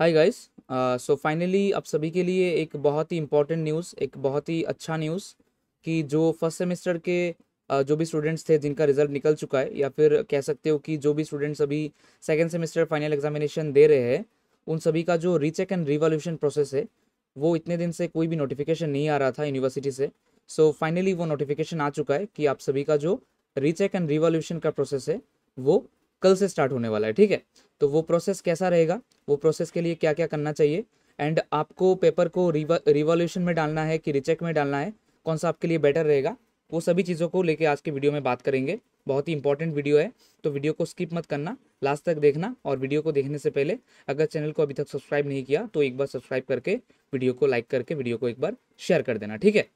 hi guys so finally आप सभी के लिए एक बहुत ही इम्पोर्टेंट न्यूज़ एक बहुत ही अच्छा न्यूज़ कि जो फर्स्ट सेमेस्टर के uh, जो भी स्टूडेंट्स थे जिनका रिजल्ट निकल चुका है या फिर कह सकते हो कि जो भी स्टूडेंट्स अभी सेकेंड सेमेस्टर फाइनल एग्जामिनेशन दे रहे हैं उन सभी का जो रीचेक एंड रिवॉल्यूशन प्रोसेस है वो इतने दिन से कोई भी नोटिफिकेशन नहीं आ रहा था यूनिवर्सिटी से सो so, फाइनली वो नोटिफिकेशन आ चुका है कि आप सभी का जो रीचेक एंड रिवॉल्यूशन का प्रोसेस है वो कल से स्टार्ट होने वाला है ठीक है तो वो प्रोसेस कैसा रहेगा वो प्रोसेस के लिए क्या क्या करना चाहिए एंड आपको पेपर को रिवॉल्यूशन में डालना है कि रिचेक में डालना है कौन सा आपके लिए बेटर रहेगा वो सभी चीज़ों को लेके आज के वीडियो में बात करेंगे बहुत ही इंपॉर्टेंट वीडियो है तो वीडियो को स्किप मत करना लास्ट तक देखना और वीडियो को देखने से पहले अगर चैनल को अभी तक सब्सक्राइब नहीं किया तो एक बार सब्सक्राइब करके वीडियो को लाइक करके वीडियो को एक बार शेयर कर देना ठीक है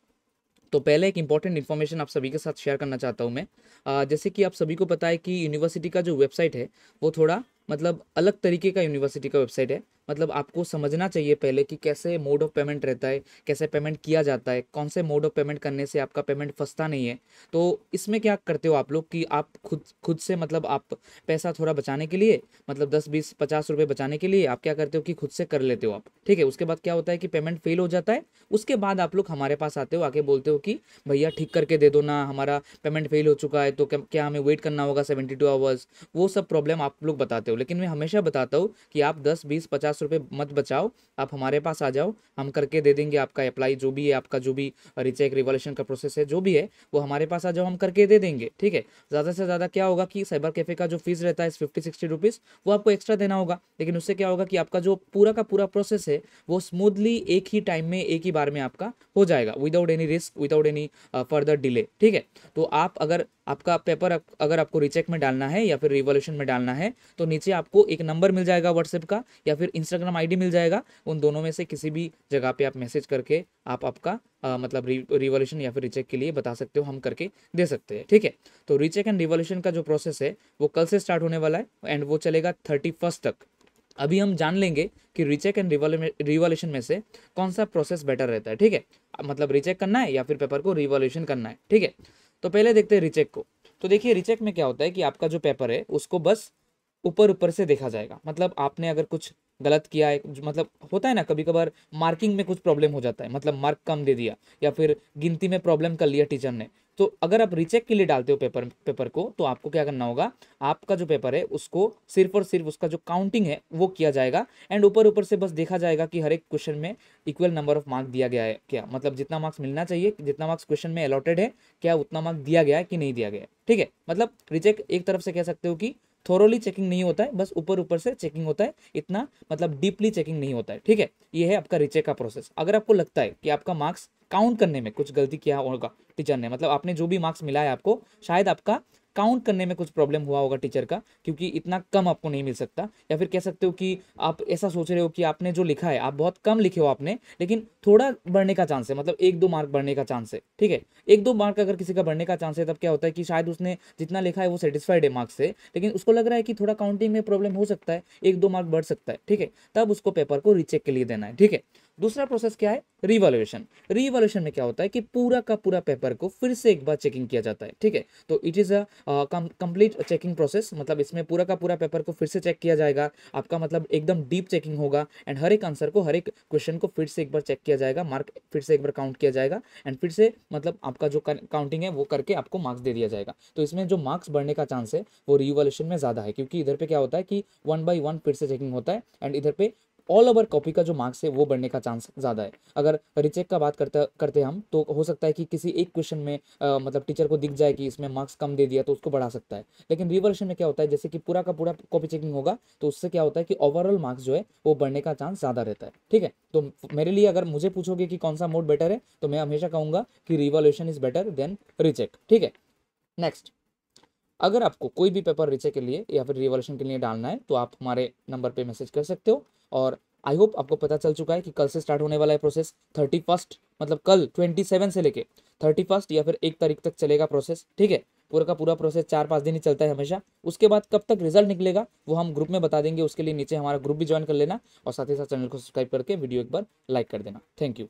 तो पहले एक इंपॉर्टेंट इन्फॉर्मेशन आप सभी के साथ शेयर करना चाहता हूँ मैं आ, जैसे कि आप सभी को पता है कि यूनिवर्सिटी का जो वेबसाइट है वो थोड़ा मतलब अलग तरीके का यूनिवर्सिटी का वेबसाइट है मतलब आपको समझना चाहिए पहले कि कैसे मोड ऑफ पेमेंट रहता है कैसे पेमेंट किया जाता है कौन से मोड ऑफ पेमेंट करने से आपका पेमेंट फंसता नहीं है तो इसमें क्या करते हो आप लोग कि आप खुद खुद से मतलब आप पैसा थोड़ा बचाने के लिए मतलब दस बीस पचास रुपये बचाने के लिए आप क्या करते हो कि खुद से कर लेते हो आप ठीक है उसके बाद क्या होता है कि पेमेंट फेल हो जाता है उसके बाद आप लोग हमारे पास आते हो आके बोलते हो कि भैया ठीक करके दे दो ना हमारा पेमेंट फेल हो चुका है तो क्या हमें वेट करना होगा सेवेंटी टू आवर्स वो सब प्रॉब्लम आप लोग बताते हो लेकिन मैं हमेशा बताता हूँ कि आप दस बीस पचास पचास रुपये मत बचाओ आप हमारे पास आ जाओ हम करके दे देंगे आपका अप्लाई जो भी है आपका जो भी रिचेक रिवोल्यूशन का प्रोसेस है जो भी है वो हमारे पास आ जाओ हम करके दे देंगे ठीक है ज़्यादा से ज़्यादा क्या होगा कि साइबर कैफे का जो फीस रहता है फिफ्टी सिक्सटी रुपीज़ वो आपको एक्स्ट्रा देना होगा लेकिन उससे क्या होगा कि आपका जो पूरा का पूरा प्रोसेस है वो स्मूथली एक ही टाइम में एक ही बार में आपका हो जाएगा without any risk without any further delay ठीक है तो आप अगर आपका पेपर अगर आपको रिचेक में डालना है या फिर रिवोल्यूशन में डालना है तो नीचे आपको एक नंबर मिल जाएगा व्हाट्सएप का या फिर इंस्टाग्राम आईडी मिल जाएगा उन दोनों में से किसी भी जगह पे आप मैसेज करके आप आपका आ, मतलब रिवोल्यूशन या फिर रिचेक के लिए बता सकते हो हम करके दे सकते हैं ठीक है तो रिचेक एंड रिवोल्यूशन का जो प्रोसेस है वो कल से स्टार्ट होने वाला है एंड वो चलेगा थर्टी तक अभी हम जान लेंगे कि रिचेक एंड रिवॉल्यूशन में से कौन सा प्रोसेस बेटर रहता है ठीक है मतलब रिचेक करना है या फिर पेपर को रिवॉल्यूशन करना है ठीक है तो पहले देखते हैं रिचेक को तो देखिए रिचेक में क्या होता है कि आपका जो पेपर है उसको बस ऊपर ऊपर से देखा जाएगा मतलब आपने अगर कुछ गलत किया है मतलब होता है ना कभी कभार मार्किंग में कुछ प्रॉब्लम हो जाता है मतलब मार्क कम दे दिया या फिर गिनती में प्रॉब्लम कर लिया टीचर ने तो अगर आप रिचेक के लिए डालते हो पेपर पेपर को तो आपको क्या करना होगा आपका जो पेपर है उसको सिर्फ और सिर्फ उसका जो काउंटिंग है वो किया जाएगा एंड ऊपर ऊपर से बस देखा जाएगा कि हर एक क्वेश्चन में इक्वल नंबर ऑफ मार्क्स दिया गया है क्या मतलब जितना मार्क्स मिलना चाहिए जितना मार्क्स क्वेश्चन में अलॉटेड है क्या उतना मार्क्स दिया गया है कि नहीं दिया गया ठीक है मतलब रिचेक एक तरफ से कह सकते हो कि थोरोली चेकिंग नहीं होता है बस ऊपर ऊपर से चेकिंग होता है इतना मतलब डीपली चेकिंग नहीं होता है ठीक है ये है आपका रिचेक का प्रोसेस अगर आपको लगता है कि आपका मार्क्स काउंट करने में कुछ गलती किया होगा टीचर ने मतलब आपने जो भी मार्क्स मिला है आपको शायद आपका काउंट करने में कुछ प्रॉब्लम हुआ होगा टीचर का क्योंकि इतना कम आपको नहीं मिल सकता या फिर कह सकते हो कि आप ऐसा सोच रहे हो कि आपने जो लिखा है आप बहुत कम लिखे हो आपने लेकिन थोड़ा बढ़ने का चांस है मतलब एक दो मार्क बढ़ने का चांस है ठीक है एक दो मार्क अगर किसी का बढ़ने का चांस है तब क्या होता है कि शायद उसने जितना लिखा है वो सेटिस्फाइड है मार्क्स से लेकिन उसको लग रहा है कि थोड़ा काउंटिंग में प्रॉब्लम हो सकता है एक दो मार्क बढ़ सकता है ठीक है तब उसको पेपर को रिचेक के लिए देना है ठीक है दूसरा प्रोसेस क्या है रिवॉल्यूशन रिवॉल्यूशन में क्या होता है कि पूरा का पूरा पेपर को फिर से एक बार चेकिंग किया जाता है ठीक है तो it is a complete checking process मतलब इसमें पूरा का पूरा पेपर को फिर से चेक किया जाएगा आपका मतलब एकदम डीप चेकिंग होगा एंड हर एक आंसर को हर एक क्वेश्चन को फिर से एक बार चेक किया जाएगा मार्क फिर से एक बार काउंट किया जाएगा एंड फिर से मतलब आपका जो काउंटिंग है वो करके आपको मार्क्स दे दिया जाएगा तो इसमें जो मार्क्स बढ़ने का चांस है वो रिवॉल्यूशन में ज़्यादा है क्योंकि इधर पर क्या होता है कि वन बाई वन फिर से चेकिंग होता है एंड इधर पर ऑल ओवर कॉपी का जो मार्क्स है वो बढ़ने का चांस ज़्यादा है अगर रिचेक का बात करते करते हम तो हो सकता है कि किसी एक क्वेश्चन में आ, मतलब टीचर को दिख जाए कि इसमें मार्क्स कम दे दिया तो उसको बढ़ा सकता है लेकिन रिवर्शन में क्या होता है जैसे कि पूरा का पूरा कॉपी चेकिंग होगा तो उससे क्या होता है कि ओवरऑल मार्क्स जो है वो बढ़ने का चांस ज़्यादा रहता है ठीक है तो मेरे लिए अगर मुझे पूछोगे कि कौन सा मोड बेटर है तो मैं हमेशा कहूँगा कि revaluation is better than recheck ठीक है नेक्स्ट अगर आपको कोई भी पेपर रिचे के लिए या फिर रिवॉल्यूशन के लिए डालना है तो आप हमारे नंबर पर मैसेज कर सकते हो और आई होप आपको पता चल चुका है कि कल से स्टार्ट होने वाला है प्रोसेस थर्टी फर्स्ट मतलब कल ट्वेंटी सेवन से लेके थर्टी फर्स्ट या फिर एक तारीख तक चलेगा प्रोसेस ठीक है पूरा का पूरा प्रोसेस चार पाँच दिन ही चलता है हमेशा उसके बाद कब तक रिजल्ट निकलेगा वो हम ग्रुप में बता देंगे उसके लिए नीचे हमारा ग्रुप भी ज्वाइन कर लेना और साथ ही साथ चैनल को सब्सक्राइब करके वीडियो एक बार लाइक कर देना थैंक यू